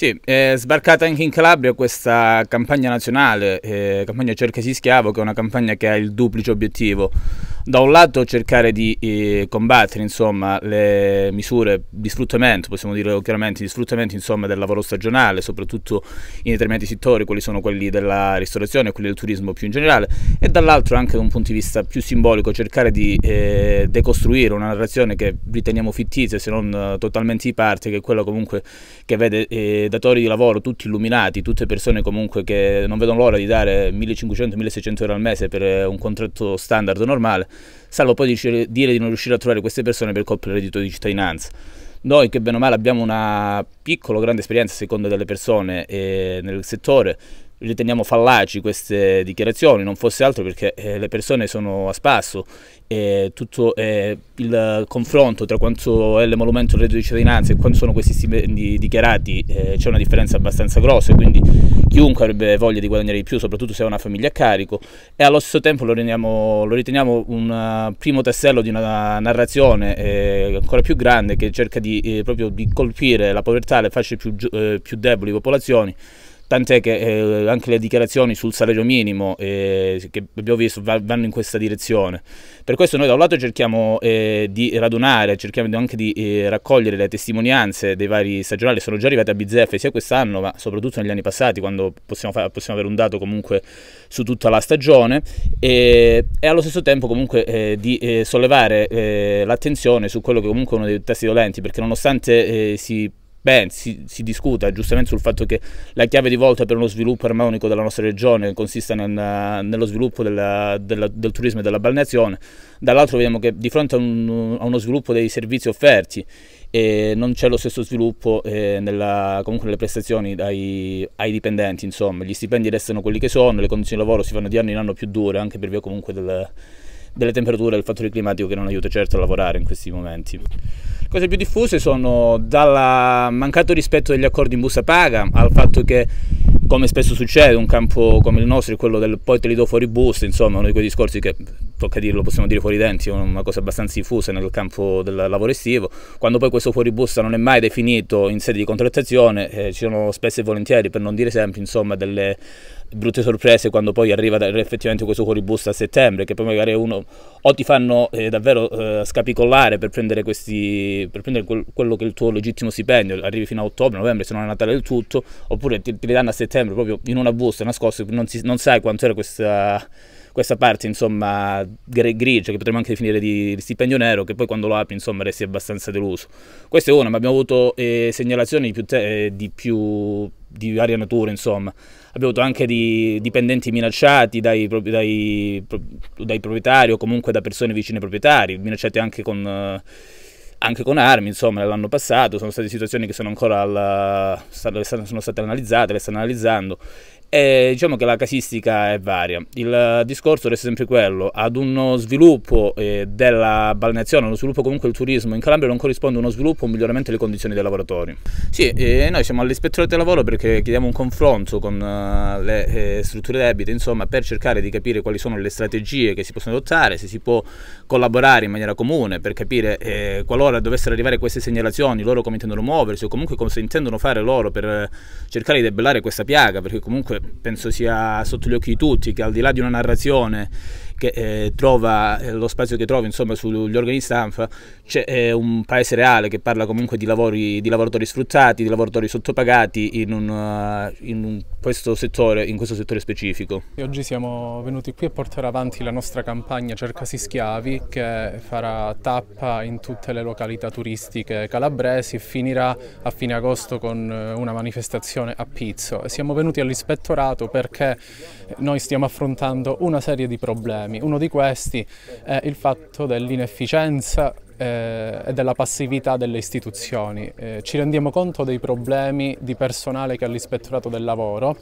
Sì, è sbarcata anche in Calabria questa campagna nazionale, eh, campagna Cercasi Schiavo, che è una campagna che ha il duplice obiettivo da un lato cercare di eh, combattere insomma, le misure di sfruttamento, possiamo dire chiaramente di sfruttamento insomma, del lavoro stagionale, soprattutto in determinati settori, quali sono quelli della ristorazione e quelli del turismo più in generale, e dall'altro anche da un punto di vista più simbolico cercare di eh, decostruire una narrazione che riteniamo fittizia se non eh, totalmente di parte, che è quella comunque che vede eh, datori di lavoro tutti illuminati, tutte persone comunque che non vedono l'ora di dare 1500-1600 euro al mese per eh, un contratto standard normale salvo poi dire di non riuscire a trovare queste persone per colpo del reddito di cittadinanza. Noi che bene o male abbiamo una piccola o grande esperienza a seconda delle persone eh, nel settore, riteniamo fallaci queste dichiarazioni, non fosse altro perché eh, le persone sono a spasso e eh, tutto eh, il confronto tra quanto è l'emolumento del reddito di cittadinanza e quanto sono questi stipendi dichiarati eh, c'è una differenza abbastanza grossa, quindi chiunque avrebbe voglia di guadagnare di più, soprattutto se ha una famiglia a carico, e allo stesso tempo lo, riteniamo, lo riteniamo un uh, primo tassello di una narrazione eh, ancora più grande che cerca di, eh, proprio di colpire la povertà, le fasce più, eh, più deboli, popolazioni, tant'è che eh, anche le dichiarazioni sul salario minimo eh, che abbiamo visto vanno in questa direzione. Per questo noi da un lato cerchiamo eh, di radunare, cerchiamo anche di eh, raccogliere le testimonianze dei vari stagionali, sono già arrivate a Bizzeffe sia quest'anno ma soprattutto negli anni passati quando possiamo, possiamo avere un dato comunque su tutta la stagione e, e allo stesso tempo comunque eh, di eh, sollevare l'attenzione su quello che comunque è uno dei testi dolenti perché nonostante si Beh, si, si, discute giustamente sul fatto che la chiave di volta per uno sviluppo armonico della nostra regione consista nel, nello sviluppo della, della, del turismo e della balneazione, dall'altro vediamo che di fronte a, un, a, uno sviluppo dei servizi offerti eh, non c'è lo stesso sviluppo eh, nella, comunque nelle prestazioni ai, ai, dipendenti, insomma, gli stipendi restano quelli che sono, le condizioni di lavoro si fanno di anno in anno più dure anche per via comunque del, delle temperature e del fattore climatico che non aiuta certo a lavorare in questi momenti cose più diffuse sono dal mancato rispetto degli accordi in busta paga al fatto che come spesso succede, un campo come il nostro è quello del poi te li do fuori busta, insomma, uno di quei discorsi che tocca dirlo, possiamo dire fuori denti, è una cosa abbastanza diffusa nel campo del lavoro estivo. Quando poi questo fuoribusta non è mai definito in sede di contrattazione, eh, ci sono spesso e volentieri, per non dire sempre, insomma, delle brutte sorprese quando poi arriva effettivamente questo fuoribusta a settembre, che poi magari uno o ti fanno eh, davvero eh, scapicollare per prendere, questi, per prendere quel, quello che è il tuo legittimo stipendio, arrivi fino a ottobre, novembre, se non è Natale del tutto, oppure ti, ti danno a settembre proprio in una busta nascosta, non, si, non sai quanto era questa questa parte insomma grigia che potremmo anche definire di, stipendio nero che poi quando lo apri insomma resti abbastanza deluso. Questo è uno, ma abbiamo avuto eh, segnalazioni di più, eh, di più di varia natura, insomma. Abbiamo avuto anche di dipendenti minacciati dai, dai, dai, proprietari o comunque da persone vicine ai proprietari, minacciati anche con, anche con armi, insomma, l'anno passato. Sono state situazioni che sono ancora alla, sono state analizzate, le stanno analizzando e diciamo che la casistica è varia. Il discorso resta sempre quello: ad uno sviluppo eh, della balneazione, uno sviluppo comunque del turismo in Calabria non corrisponde uno sviluppo, o un miglioramento delle condizioni dei lavoratori. Sì, eh, noi siamo all'ispettorato del lavoro perché chiediamo un confronto con uh, le eh, strutture debite, insomma, per cercare di capire quali sono le strategie che si possono adottare, se si può collaborare in maniera comune per capire eh, qualora dovessero arrivare queste segnalazioni, loro come intendono muoversi o comunque cosa intendono fare loro per eh, cercare di debellare questa piaga, perché comunque penso sia sotto gli occhi di tutti, che al di là di una narrazione che eh, trova eh, lo spazio che trova insomma, sugli organi stampa, c'è eh, un paese reale che parla comunque di, lavori, di lavoratori sfruttati, di lavoratori sottopagati in, un, eh, in un, questo, settore, in questo settore specifico. Oggi siamo venuti qui a portare avanti la nostra campagna Cercasi Schiavi che farà tappa in tutte le località turistiche calabresi e finirà a fine agosto con eh, una manifestazione a Pizzo. Siamo venuti all'ispettorato perché noi stiamo affrontando una serie di problemi. Uno di questi è il fatto dell'inefficienza eh, e della passività delle istituzioni. Eh, ci rendiamo conto dei problemi di personale che ha l'ispettorato del lavoro.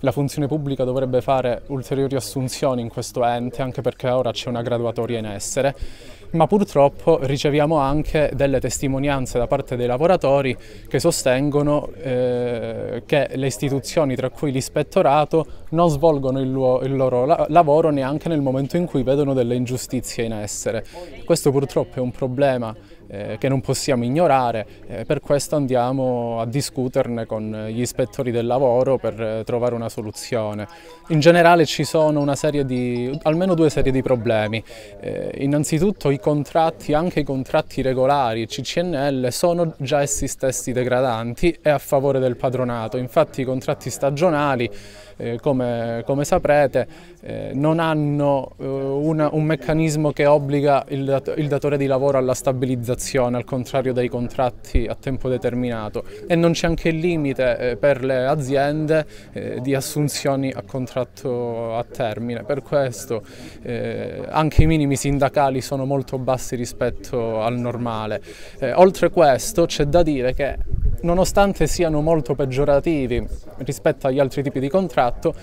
La funzione pubblica dovrebbe fare ulteriori assunzioni in questo ente anche perché ora c'è una graduatoria in essere ma purtroppo riceviamo anche delle testimonianze da parte dei lavoratori che sostengono eh, che le istituzioni, tra cui l'ispettorato, non svolgono il, lo il loro la lavoro neanche nel momento in cui vedono delle ingiustizie in essere. Questo purtroppo è un problema eh, che non possiamo ignorare, eh, per questo andiamo a discuterne con gli ispettori del lavoro per eh, trovare una soluzione. In generale ci sono una serie di, almeno due serie di problemi, eh, innanzitutto i contratti, anche i contratti regolari CCNL sono già essi stessi degradanti e a favore del padronato, infatti i contratti stagionali eh, come, come, saprete, eh, non hanno eh, una, un meccanismo che obbliga il, il datore di lavoro alla stabilizzazione, al contrario dei contratti a tempo determinato e non c'è anche il limite eh, per le aziende eh, di assunzioni a contratto a termine. Per questo anche i minimi sindacali sono molto bassi rispetto al normale. oltre questo c'è da dire che nonostante siano molto peggiorativi rispetto agli altri tipi di contratto,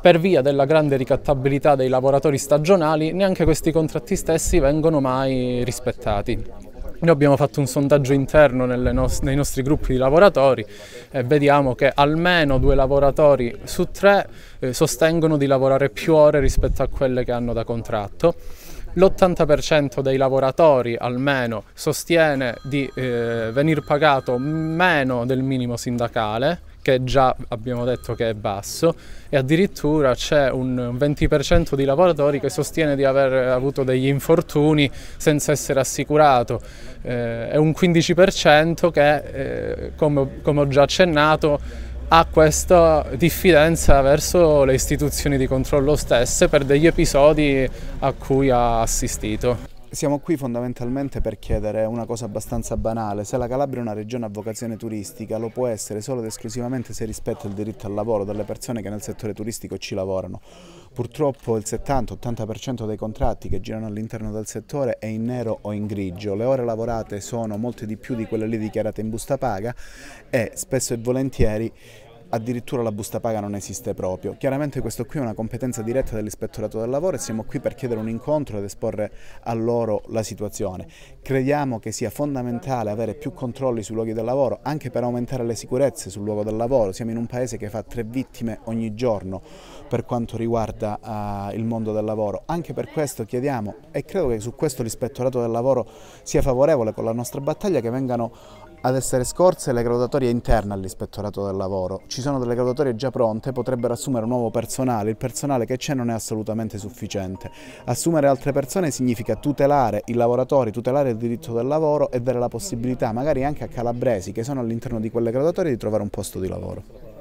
per via della grande ricattabilità dei lavoratori stagionali, neanche questi contratti stessi vengono mai rispettati. Noi abbiamo fatto un sondaggio interno nos nei nostri gruppi di lavoratori e vediamo che almeno due lavoratori su tre eh, sostengono di lavorare più ore rispetto a quelle che hanno da contratto l'80% dei lavoratori almeno sostiene di eh, venir pagato meno del minimo sindacale, che già abbiamo detto che è basso, e addirittura c'è un 20% di lavoratori che sostiene di aver avuto degli infortuni senza essere assicurato, eh, e un 15% che, eh, come, come ho già accennato, ha questa diffidenza verso le istituzioni di controllo stesse per degli episodi a cui ha assistito. Siamo qui fondamentalmente per chiedere una cosa abbastanza banale, se la Calabria è una regione a vocazione turistica lo può essere solo ed esclusivamente se rispetta il diritto al lavoro delle persone che nel settore turistico ci lavorano. Purtroppo il 70-80% dei contratti che girano all'interno del settore è in nero o in grigio, le ore lavorate sono molte di più di quelle lì dichiarate in busta paga e spesso e volentieri addirittura la busta paga non esiste proprio. Chiaramente questo qui è una competenza diretta dell'ispettorato del lavoro e siamo qui per chiedere un incontro ed esporre a loro la situazione. Crediamo che sia fondamentale avere più controlli sui luoghi del lavoro, anche per aumentare le sicurezze sul luogo del lavoro. Siamo in un paese che fa tre vittime ogni giorno per quanto riguarda uh, il mondo del lavoro. Anche per questo chiediamo e credo che su questo l'ispettorato del lavoro sia favorevole con la nostra battaglia che vengano ad essere scorse le graduatorie interne all'ispettorato del lavoro. Ci sono delle graduatorie già pronte, potrebbero assumere un nuovo personale, il personale che c'è non è assolutamente sufficiente. Assumere altre persone significa tutelare i lavoratori, tutelare il diritto del lavoro e dare la possibilità magari anche a calabresi che sono all'interno di quelle graduatorie di trovare un posto di lavoro.